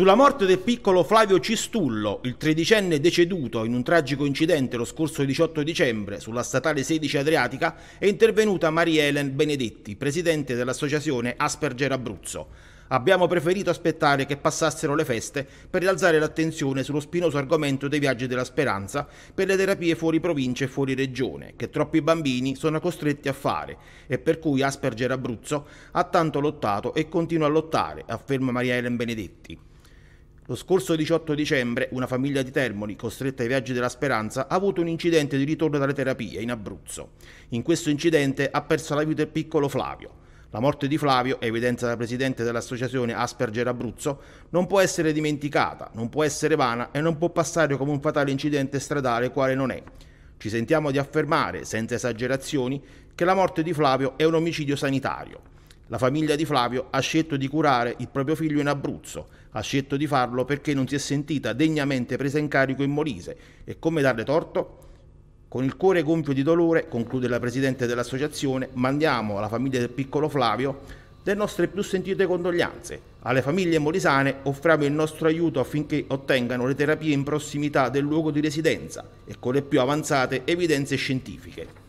Sulla morte del piccolo Flavio Cistullo, il tredicenne deceduto in un tragico incidente lo scorso 18 dicembre sulla statale 16 Adriatica, è intervenuta Maria Helen Benedetti, presidente dell'associazione Asperger Abruzzo. Abbiamo preferito aspettare che passassero le feste per rialzare l'attenzione sullo spinoso argomento dei viaggi della speranza per le terapie fuori provincia e fuori regione, che troppi bambini sono costretti a fare e per cui Asperger Abruzzo ha tanto lottato e continua a lottare, afferma Maria Helen Benedetti. Lo scorso 18 dicembre una famiglia di Termoli, costretta ai viaggi della speranza, ha avuto un incidente di ritorno dalle terapie in Abruzzo. In questo incidente ha perso la vita il piccolo Flavio. La morte di Flavio, evidenza la presidente dell'associazione Asperger Abruzzo, non può essere dimenticata, non può essere vana e non può passare come un fatale incidente stradale quale non è. Ci sentiamo di affermare, senza esagerazioni, che la morte di Flavio è un omicidio sanitario. La famiglia di Flavio ha scelto di curare il proprio figlio in Abruzzo, ha scelto di farlo perché non si è sentita degnamente presa in carico in Molise e come darle torto? Con il cuore gonfio di dolore, conclude la presidente dell'associazione, mandiamo alla famiglia del piccolo Flavio le nostre più sentite condoglianze. Alle famiglie molisane offriamo il nostro aiuto affinché ottengano le terapie in prossimità del luogo di residenza e con le più avanzate evidenze scientifiche.